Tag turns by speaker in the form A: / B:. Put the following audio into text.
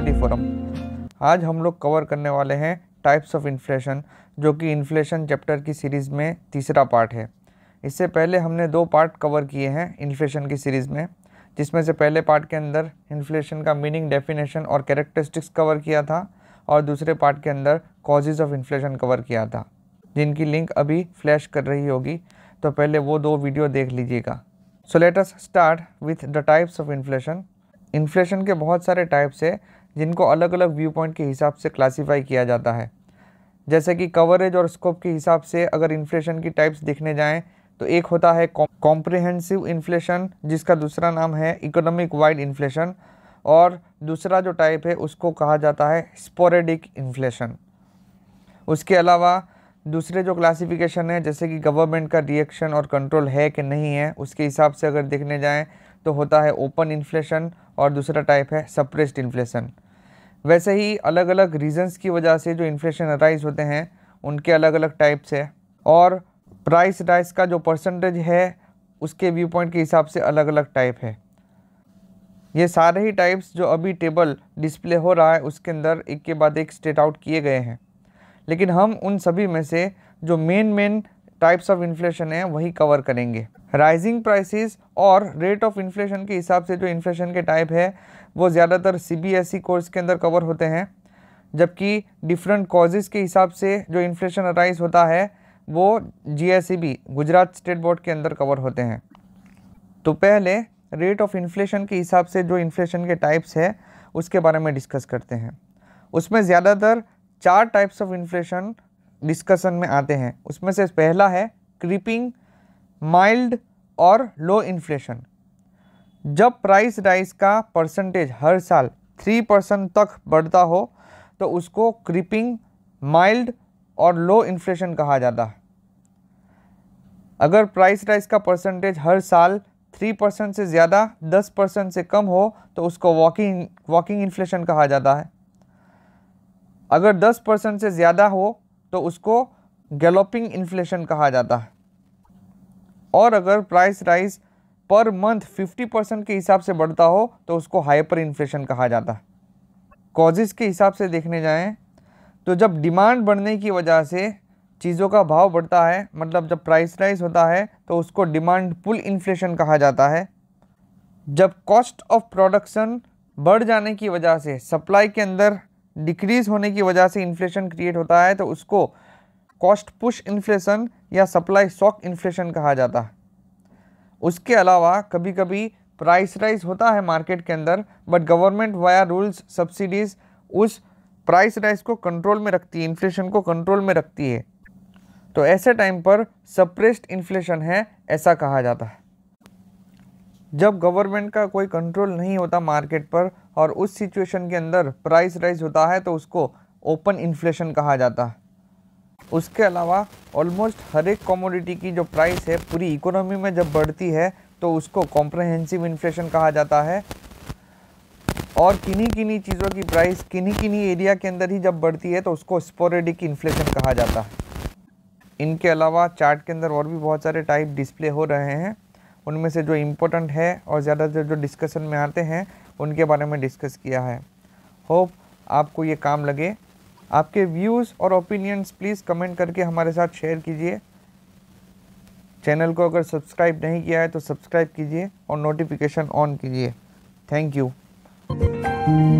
A: study forum आज हम लोग कवर करने वाले हैं टाइप्स ऑफ इन्फ्लेशन जो कि इन्फ्लेशन चैप्टर की सीरीज़ में तीसरा पार्ट है इससे पहले हमने दो पार्ट कवर किए हैं इन्फ्लेशन की सीरीज़ में जिसमें से पहले पार्ट के अंदर इन्फ्लेशन का मीनिंग डेफिनेशन और कैरेक्टरिस्टिक्स कवर किया था और दूसरे पार्ट के अंदर कॉजेज़ ऑफ इन्फ्लेशन कवर किया था जिनकी लिंक अभी फ्लैश कर रही होगी तो पहले वो दो वीडियो देख लीजिएगा so let's start with the types of inflation inflation के बहुत सारे टाइप्स है जिनको अलग अलग व्यू पॉइंट के हिसाब से क्लासीफाई किया जाता है जैसे कि कवरेज और स्कोप के हिसाब से अगर इन्फ्लेशन की टाइप्स देखने जाएँ तो एक होता है कॉम्प्रिहेंसिव इन्फ्लेशन जिसका दूसरा नाम है इकोनॉमिक वाइड इन्फ्लेशन और दूसरा जो टाइप है उसको कहा जाता है स्पोरेडिक इन्फ्लेशन उसके अलावा दूसरे जो क्लासिफिकेशन है जैसे कि गवर्नमेंट का रिएक्शन और कंट्रोल है कि नहीं है उसके हिसाब से अगर देखने जाएँ तो होता है ओपन इन्फ्लेशन और दूसरा टाइप है सप्रेस्ड इन्फ्लेशन वैसे ही अलग अलग रीजंस की वजह से जो इन्फ्लेशन राइज होते हैं उनके अलग अलग टाइप्स है और प्राइस राइज का जो परसेंटेज है उसके व्यू पॉइंट के हिसाब से अलग अलग टाइप है ये सारे ही टाइप्स जो अभी टेबल डिस्प्ले हो रहा है उसके अंदर एक के बाद एक स्टेट आउट किए गए हैं लेकिन हम उन सभी में से जो main main types of inflation है वही कवर करेंगे राइजिंग प्राइसेस और रेट ऑफ इन्फ्लेशन के हिसाब से जो इन्फ्लेशन के टाइप है वो ज़्यादातर सीबीएसई कोर्स e के अंदर कवर होते हैं जबकि डिफरेंट कॉजेज़ के हिसाब से जो इन्फ्लेशन अराइज होता है वो G e Gujarat state board के अंदर कवर होते हैं तो पहले रेट ऑफ इन्फ्लेशन के हिसाब से जो इन्फ्लेशन के टाइप्स है उसके बारे में डिस्कस करते हैं उसमें ज़्यादातर चार टाइप्स ऑफ इन्फ्लेशन डिस्कशन में आते हैं उसमें से पहला है क्रीपिंग माइल्ड और लो इन्फ्लेशन जब प्राइस राइस का परसेंटेज हर साल थ्री परसेंट तक बढ़ता हो तो उसको क्रीपिंग माइल्ड और लो इन्फ्लेशन कहा जाता है अगर प्राइस राइस का परसेंटेज हर साल थ्री परसेंट से ज़्यादा दस परसेंट से कम हो तो उसको वॉकिंग वॉकिंग इन्फ्लेशन कहा जाता है अगर दस परसेंट से ज़्यादा हो तो उसको गैलोपिंग इन्फ्लेशन कहा जाता है और अगर प्राइस राइज पर मंथ 50 परसेंट के हिसाब से बढ़ता हो तो उसको हाइपर इन्फ्लेशन कहा जाता है कॉजेज़ के हिसाब से देखने जाएं तो जब डिमांड बढ़ने की वजह से चीज़ों का भाव बढ़ता है मतलब जब प्राइस राइज होता है तो उसको डिमांड पुल इन्फ्लेशन कहा जाता है जब कॉस्ट ऑफ प्रोडक्शन बढ़ जाने की वजह से सप्लाई के अंदर डिक्रीज होने की वजह से इन्फ्लेशन क्रिएट होता है तो उसको कॉस्ट पुश इन्फ्लेशन या सप्लाई शॉक इन्फ्लेशन कहा जाता है उसके अलावा कभी कभी प्राइस राइज होता है मार्केट के अंदर but government via rules subsidies उस प्राइस राइज को कंट्रोल में रखती है इन्फ्लेशन को कंट्रोल में रखती है तो ऐसे टाइम पर सप्रेस्ड इन्फ्लेशन है ऐसा कहा जाता है जब गवर्नमेंट का कोई कंट्रोल नहीं होता मार्केट पर और उस सिचुएशन के अंदर प्राइस राइज होता है तो उसको ओपन इन्फ्लेशन कहा जाता है उसके अलावा ऑलमोस्ट हर एक कॉमोडिटी की जो प्राइस है पूरी इकोनॉमी में जब बढ़ती है तो उसको कॉम्प्रहेंसिव इन्फ्लेशन कहा जाता है और किन्हीं किन्हीं चीज़ों की प्राइस किन्हीं किन्हीं एरिया के अंदर ही जब बढ़ती है तो उसको स्पोरेडिक इन्फ्लेशन कहा जाता है इनके अलावा चार्ट के अंदर और भी बहुत सारे टाइप डिस्प्ले हो रहे हैं उनमें से जो इम्पोर्टेंट है और ज़्यादातर जो डिस्कशन में आते हैं उनके बारे में डिस्कस किया है होप आपको ये काम लगे आपके व्यूज़ और ओपिनियंस प्लीज़ कमेंट करके हमारे साथ शेयर कीजिए चैनल को अगर सब्सक्राइब नहीं किया है तो सब्सक्राइब कीजिए और नोटिफिकेशन ऑन कीजिए थैंक यू